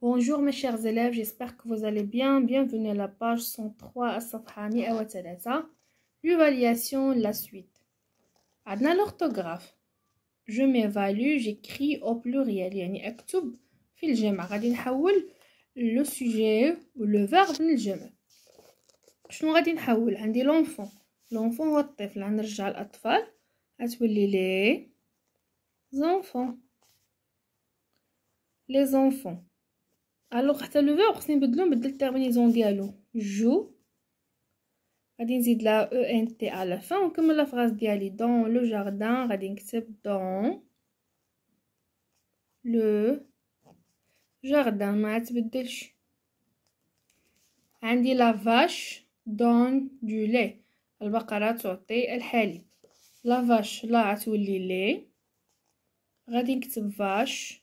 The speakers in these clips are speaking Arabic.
Bonjour mes chers élèves, j'espère que vous allez bien. Bienvenue à la page 103 à Safhani Awatalata. L'évaluation, la suite. Adna l'orthographe. Je m'évalue, j'écris au pluriel. Yani le fil jema. Gadi نحول le sujet ou le verbe للجمع. شنو غادي نحول عندي l'enfant. L'enfant هو الطفل. غنرجع الأطفال غتولي Les enfants. Les enfants. الوغ حتى لو فيرب خصني نبدلو نبدل التيرمينيزون ديالو جو غادي نزيد لا او ان تي على فان ونكمل لا فراز ديالي دون لو جاردان غادي نكتب دون لو جاردان ما تبدلش عندي لا فاش دون دو لي البقرة تعطي الحليب لا فاش لا تولي لي غادي نكتب فاش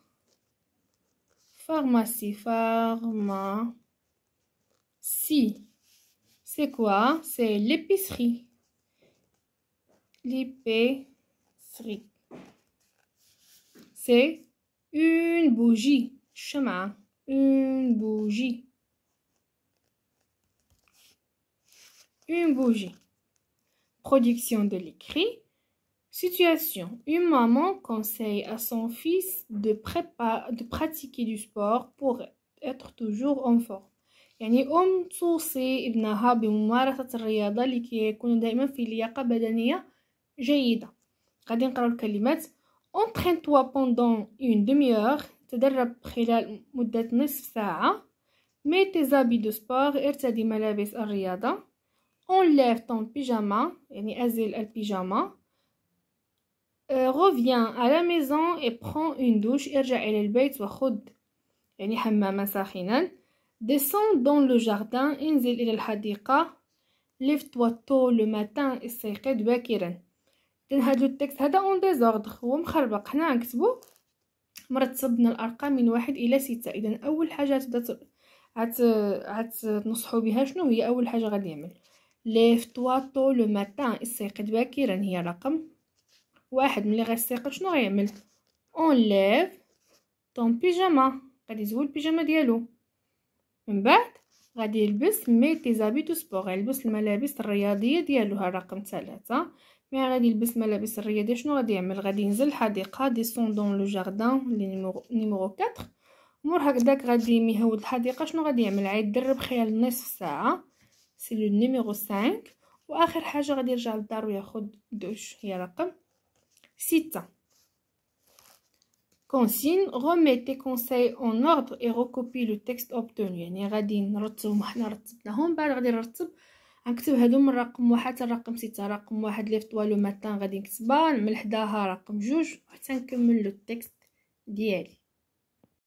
Pharmacie, pharmacie. C'est quoi? C'est l'épicerie. L'épicerie. C'est une bougie. Chemin. Une bougie. Une bougie. Production de l'écrit. Situation. Une maman conseille à son fils de, prépa de pratiquer du sport pour être toujours en forme. يعني أم توصي ابنها بممارسة الرياضة لكي يكون دائما في لياقة بدنية جيدة غادي نقراو الكلمات entraîne-toi pendant une demi-heure تدرب خلال مدة نصف ساعة mets tes habits de sport ارتدي ملابس الرياضة enlève ton pyjama يعني أزل البيجاما Euh, reviens à la maison et prends une douche ارجع إلى البيت وخذ يعني حماما ساخنا descends dans le jardin انزل إلى الحديقة lève-toi tôt le matin استيقظ باكرا إذن هاد التكست هذا اون ديزوردر هو مخربق حنا نكتبو مرتبنا الأرقام من واحد إلى ستة إذا أول حاجة هتبدا هت هتنصحو بها شنو هي أول حاجة غادي يعمل ليف توا تو لو ماتان استيقظ باكرا هي رقم واحد ملي غيستيقظ شنو غيعمل اونليف طون بيجاما غادي يزول البيجاما ديالو من بعد غادي يلبس مي تي زابي دو سبور يلبس الملابس الرياضيه ديالو ها رقم ثلاثة مي غادي يلبس الملابس الرياضيه شنو غادي يعمل غادي ينزل الحديقه دي سون دون لو جاردان لي نيميرو 4 مور هكداك غادي يهود الحديقه شنو غادي يعمل يدرب خلال نصف ساعه سي لو نيميرو 5 واخر حاجه غادي يرجع للدار وياخد دوش هي رقم ستة كونسين remet tes conseils en ordre et recopie le texte obtenu يعني غادي نرتبهم حنا رتبناهم بعد غادي نرتب نكتب هادو من رقم واحد حتى رقم ستة رقم واحد لي فطوا لو ماتان غادي نكتبها من حداها رقم جوج حتى نكمل لو ديالي